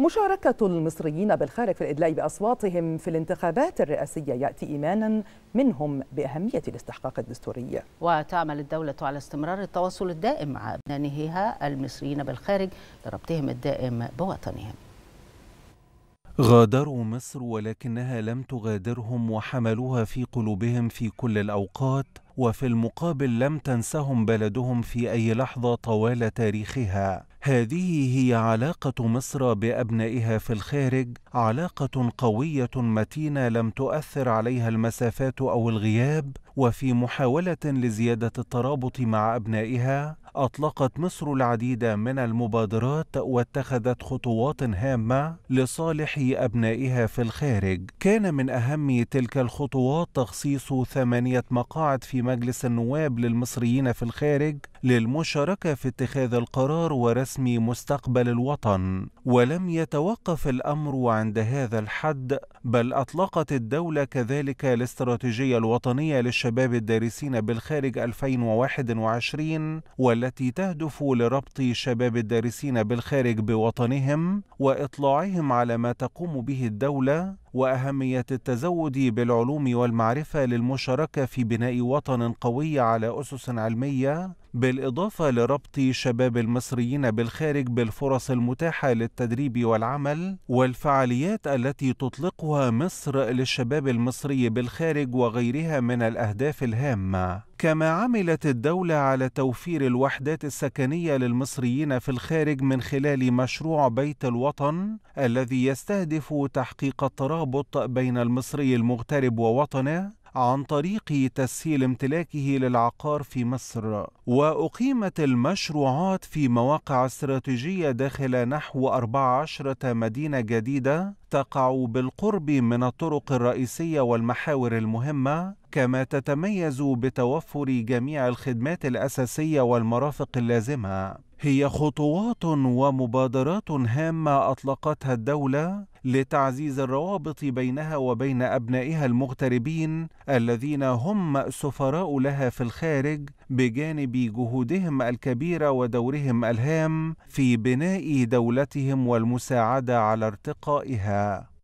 مشاركة المصريين بالخارج في الإدلاء بأصواتهم في الانتخابات الرئاسية يأتي إيمانا منهم بأهمية الاستحقاق الدستوري وتعمل الدولة على استمرار التواصل الدائم مع أبنائها المصريين بالخارج لربطهم الدائم بوطنهم غادروا مصر ولكنها لم تغادرهم وحملوها في قلوبهم في كل الأوقات وفي المقابل لم تنسهم بلدهم في أي لحظة طوال تاريخها هذه هي علاقة مصر بأبنائها في الخارج علاقة قوية متينة لم تؤثر عليها المسافات أو الغياب وفي محاولة لزيادة الترابط مع أبنائها أطلقت مصر العديد من المبادرات واتخذت خطوات هامة لصالح أبنائها في الخارج كان من أهم تلك الخطوات تخصيص ثمانية مقاعد في مجلس النواب للمصريين في الخارج للمشاركة في اتخاذ القرار ورسم مستقبل الوطن، ولم يتوقف الأمر عند هذا الحد، بل أطلقت الدولة كذلك الاستراتيجية الوطنية للشباب الدارسين بالخارج 2021 والتي تهدف لربط شباب الدارسين بالخارج بوطنهم وإطلاعهم على ما تقوم به الدولة واهميه التزود بالعلوم والمعرفه للمشاركه في بناء وطن قوي على اسس علميه بالإضافة لربط شباب المصريين بالخارج بالفرص المتاحة للتدريب والعمل والفعاليات التي تطلقها مصر للشباب المصري بالخارج وغيرها من الأهداف الهامة كما عملت الدولة على توفير الوحدات السكنية للمصريين في الخارج من خلال مشروع بيت الوطن الذي يستهدف تحقيق الترابط بين المصري المغترب ووطنه عن طريق تسهيل امتلاكه للعقار في مصر وأقيمت المشروعات في مواقع استراتيجية داخل نحو 14 مدينة جديدة تقع بالقرب من الطرق الرئيسية والمحاور المهمة كما تتميز بتوفر جميع الخدمات الأساسية والمرافق اللازمة هي خطوات ومبادرات هامة أطلقتها الدولة لتعزيز الروابط بينها وبين أبنائها المغتربين الذين هم سفراء لها في الخارج بجانب جهودهم الكبيرة ودورهم الهام في بناء دولتهم والمساعدة على ارتقائها.